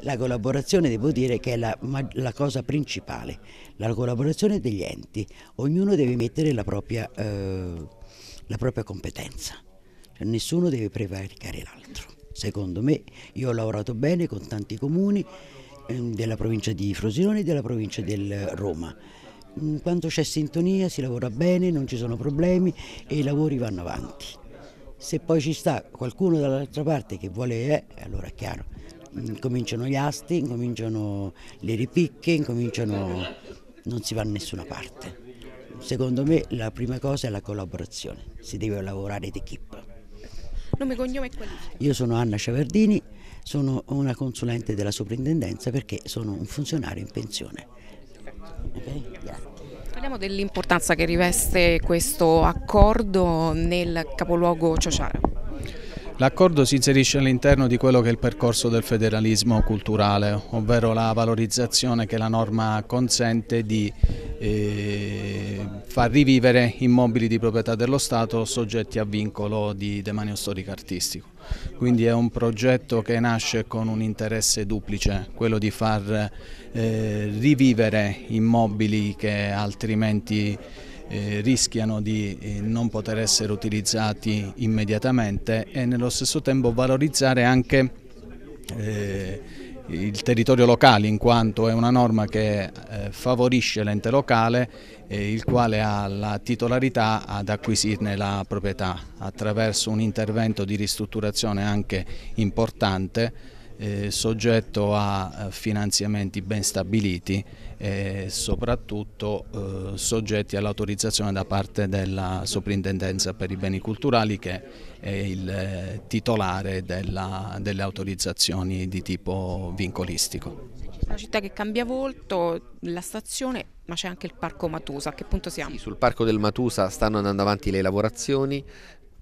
la collaborazione devo dire che è la, la, cosa principale, la collaborazione degli enti, ognuno deve mettere la propria, eh, la propria competenza, cioè, nessuno deve prevaricare l'altro. Secondo me io ho lavorato bene con tanti comuni eh, della provincia di Frosinone e della provincia di Roma. Mm, quando c'è sintonia si lavora bene, non ci sono problemi e i lavori vanno avanti. Se poi ci sta qualcuno dall'altra parte che vuole, eh, allora è chiaro, incominciano gli asti, incominciano le ripicche, incominciano... non si va da nessuna parte. Secondo me la prima cosa è la collaborazione, si deve lavorare d'equipe. Nome, cognome e qualifica? Io sono Anna Ciavardini, sono una consulente della soprintendenza perché sono un funzionario in pensione. Okay? Yeah. Parliamo dell'importanza che riveste questo accordo nel capoluogo Ciociara. L'accordo si inserisce all'interno di quello che è il percorso del federalismo culturale, ovvero la valorizzazione che la norma consente di eh, far rivivere immobili di proprietà dello Stato soggetti a vincolo di demanio storico-artistico. Quindi è un progetto che nasce con un interesse duplice, quello di far eh, rivivere immobili che altrimenti eh, rischiano di eh, non poter essere utilizzati immediatamente e nello stesso tempo valorizzare anche eh, il territorio locale in quanto è una norma che eh, favorisce l'ente locale eh, il quale ha la titolarità ad acquisirne la proprietà attraverso un intervento di ristrutturazione anche importante eh, soggetto a eh, finanziamenti ben stabiliti e soprattutto eh, soggetti all'autorizzazione da parte della Soprintendenza per i beni culturali che è il eh, titolare della, delle autorizzazioni di tipo vincolistico. Una città che cambia volto, la stazione, ma c'è anche il Parco Matusa, a che punto siamo? Sì, sul Parco del Matusa stanno andando avanti le lavorazioni,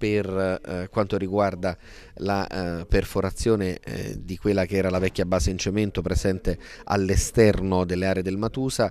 per eh, quanto riguarda la eh, perforazione eh, di quella che era la vecchia base in cemento presente all'esterno delle aree del Matusa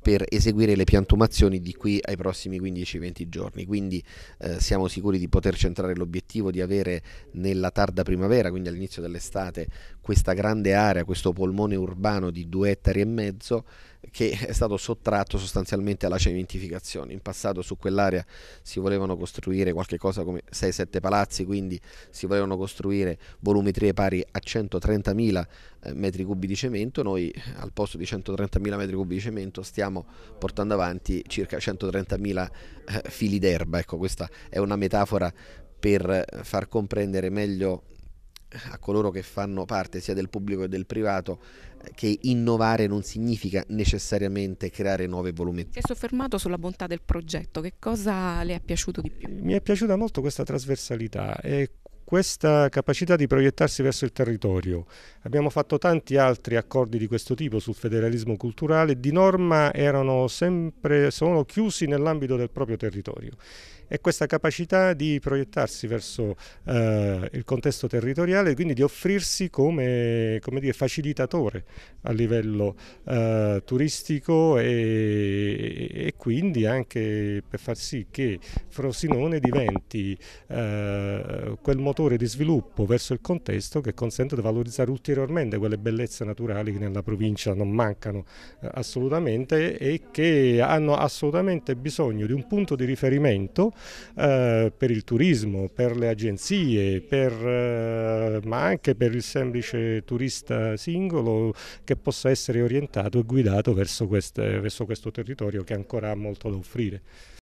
per eseguire le piantumazioni di qui ai prossimi 15-20 giorni. Quindi eh, siamo sicuri di poter centrare l'obiettivo di avere nella tarda primavera, quindi all'inizio dell'estate, questa grande area, questo polmone urbano di due ettari e mezzo che è stato sottratto sostanzialmente alla cementificazione. In passato su quell'area si volevano costruire qualche cosa come 6-7 palazzi, quindi si volevano costruire volumetrie pari a 130.000 eh, metri cubi di cemento, noi eh, al posto di 130.000 metri cubi di cemento stiamo portando avanti circa 130.000 eh, fili d'erba, ecco questa è una metafora per far comprendere meglio a coloro che fanno parte sia del pubblico che del privato eh, che innovare non significa necessariamente creare nuove volume. Si è soffermato sulla bontà del progetto, che cosa le è piaciuto di più? Mi è piaciuta molto questa trasversalità e questa capacità di proiettarsi verso il territorio. Abbiamo fatto tanti altri accordi di questo tipo sul federalismo culturale, di norma erano sempre solo chiusi nell'ambito del proprio territorio è questa capacità di proiettarsi verso eh, il contesto territoriale e quindi di offrirsi come, come dire, facilitatore a livello eh, turistico e, e, quindi anche per far sì che Frosinone diventi eh, quel motore di sviluppo verso il contesto che consente di valorizzare ulteriormente quelle bellezze naturali che nella provincia non mancano eh, assolutamente e che hanno assolutamente bisogno di un punto di riferimento eh, per il turismo, per le agenzie, per, eh, ma anche per il semplice turista singolo che possa essere orientato e guidato verso, queste, verso questo territorio che ancora ha molto da offrire.